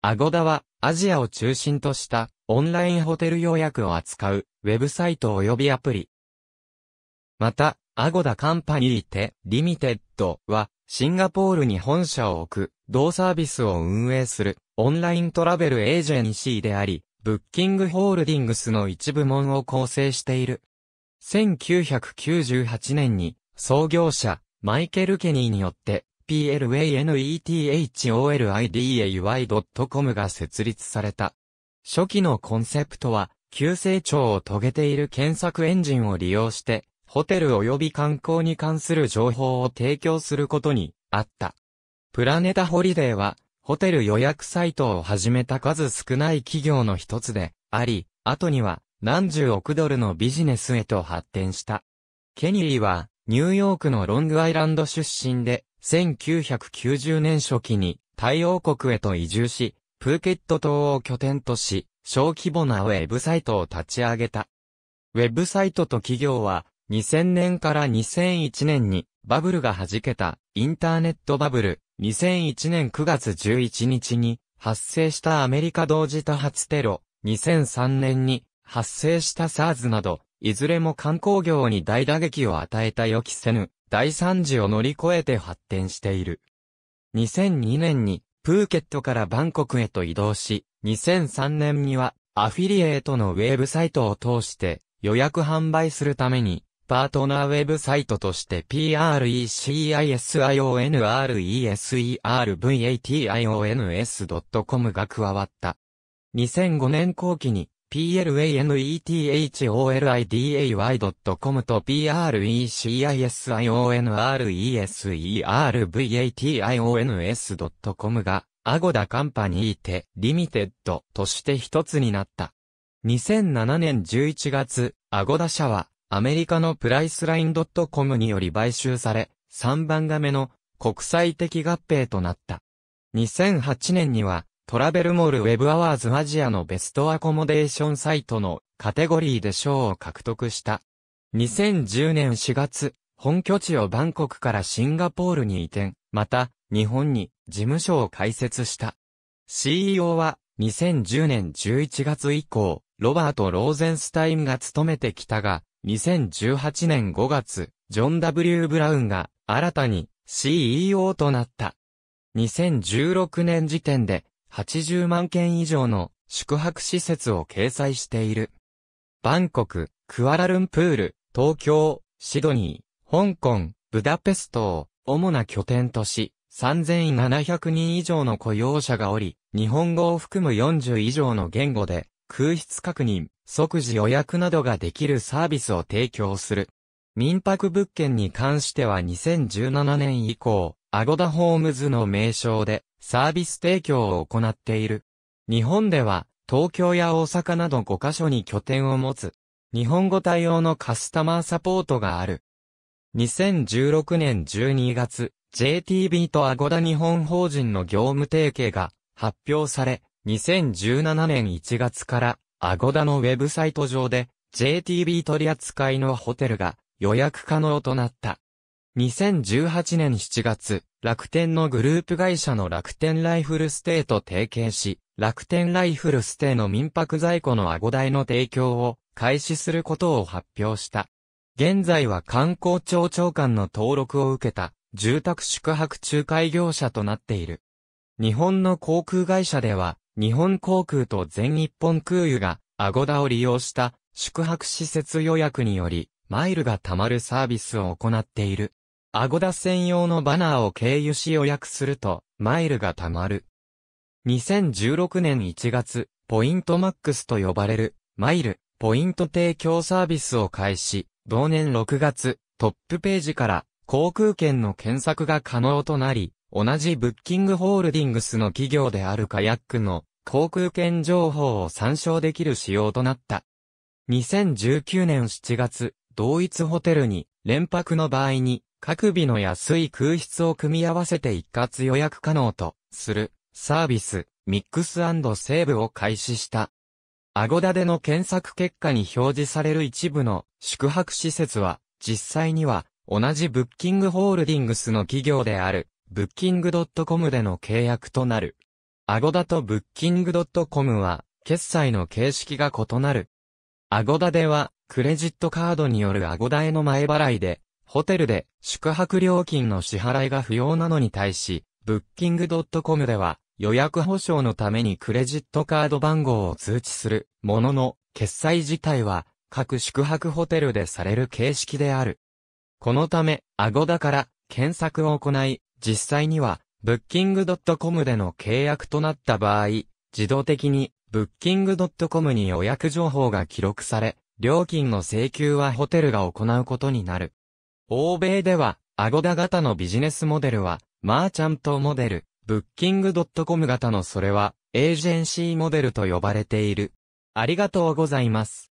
アゴダは、アジアを中心とした、オンラインホテル予約を扱う、ウェブサイト及びアプリ。また、アゴダカンパニーテ、リミテッドは、シンガポールに本社を置く、同サービスを運営する、オンライントラベルエージェンシーであり、ブッキングホールディングスの一部門を構成している。1998年に、創業者、マイケル・ケニーによって、PLANETHOLIDAY.com が設立された。初期のコンセプトは、急成長を遂げている検索エンジンを利用して、ホテル及び観光に関する情報を提供することにあった。プラネタホリデーは、ホテル予約サイトを始めた数少ない企業の一つであり、後には何十億ドルのビジネスへと発展した。ケニーは、ニューヨークのロングアイランド出身で、1990年初期に太陽国へと移住し、プーケット島を拠点とし、小規模なウェブサイトを立ち上げた。ウェブサイトと企業は、2000年から2001年にバブルが弾けたインターネットバブル、2001年9月11日に発生したアメリカ同時多発テロ、2003年に発生した SARS など、いずれも観光業に大打撃を与えた予期せぬ大惨事を乗り越えて発展している。2002年にプーケットからバンコクへと移動し、2003年にはアフィリエイトのウェブサイトを通して予約販売するために、パートナーウェブサイトとして PRECISIONRESERVATIONS.com が加わった。2005年後期に planetholida.com y と p r e c i s i o n r e s e r v a t i o n s c o m が、アゴダカンパニーテ、リミテッドとして一つになった。2007年11月、アゴダ社は、アメリカのプライスライン .com により買収され、3番 g の国際的合併となった。2008年には、トラベルモールウェブアワーズアジアのベストアコモデーションサイトのカテゴリーで賞を獲得した。2010年4月、本拠地をバンコクからシンガポールに移転、また、日本に事務所を開設した。CEO は、2010年11月以降、ロバート・ローゼンスタインが務めてきたが、2018年5月、ジョン・ W・ ブラウンが新たに CEO となった。2016年時点で80万件以上の宿泊施設を掲載している。バンコク、クアラルンプール、東京、シドニー、香港、ブダペストを主な拠点とし、3700人以上の雇用者がおり、日本語を含む40以上の言語で、空室確認、即時予約などができるサービスを提供する。民泊物件に関しては2017年以降、アゴダホームズの名称でサービス提供を行っている。日本では、東京や大阪など5カ所に拠点を持つ、日本語対応のカスタマーサポートがある。2016年12月、JTB とアゴダ日本法人の業務提携が発表され、2017年1月からアゴダのウェブサイト上で JTB 取扱いのホテルが予約可能となった。2018年7月、楽天のグループ会社の楽天ライフルステーと提携し、楽天ライフルステの民泊在庫のアゴ台の提供を開始することを発表した。現在は観光庁長官の登録を受けた住宅宿泊仲介業者となっている。日本の航空会社では、日本航空と全日本空輸がアゴダを利用した宿泊施設予約により、マイルが貯まるサービスを行っている。アゴダ専用のバナーを経由し予約すると、マイルが貯まる。2016年1月、ポイントマックスと呼ばれる、マイル、ポイント提供サービスを開始、同年6月、トップページから、航空券の検索が可能となり、同じブッキングホールディングスの企業であるカヤックの航空券情報を参照できる仕様となった。2019年7月、同一ホテルに連泊の場合に各日の安い空室を組み合わせて一括予約可能とするサービス、ミックスセーブを開始した。アゴダでの検索結果に表示される一部の宿泊施設は、実際には同じブッキングホールディングスの企業である、ブッキングドットコムでの契約となる。アゴダとブッキングドットコムは、決済の形式が異なる。アゴダでは、クレジットカードによるアゴダへの前払いで、ホテルで宿泊料金の支払いが不要なのに対し、ブッキングドットコムでは予約保証のためにクレジットカード番号を通知するものの、決済自体は各宿泊ホテルでされる形式である。このため、アゴダから検索を行い、実際には、ブッキングドットコムでの契約となった場合、自動的に、ブッキングドットコムに予約情報が記録され、料金の請求はホテルが行うことになる。欧米では、アゴダ型のビジネスモデルは、マーチャントモデル、ブッキングドットコム型のそれは、エージェンシーモデルと呼ばれている。ありがとうございます。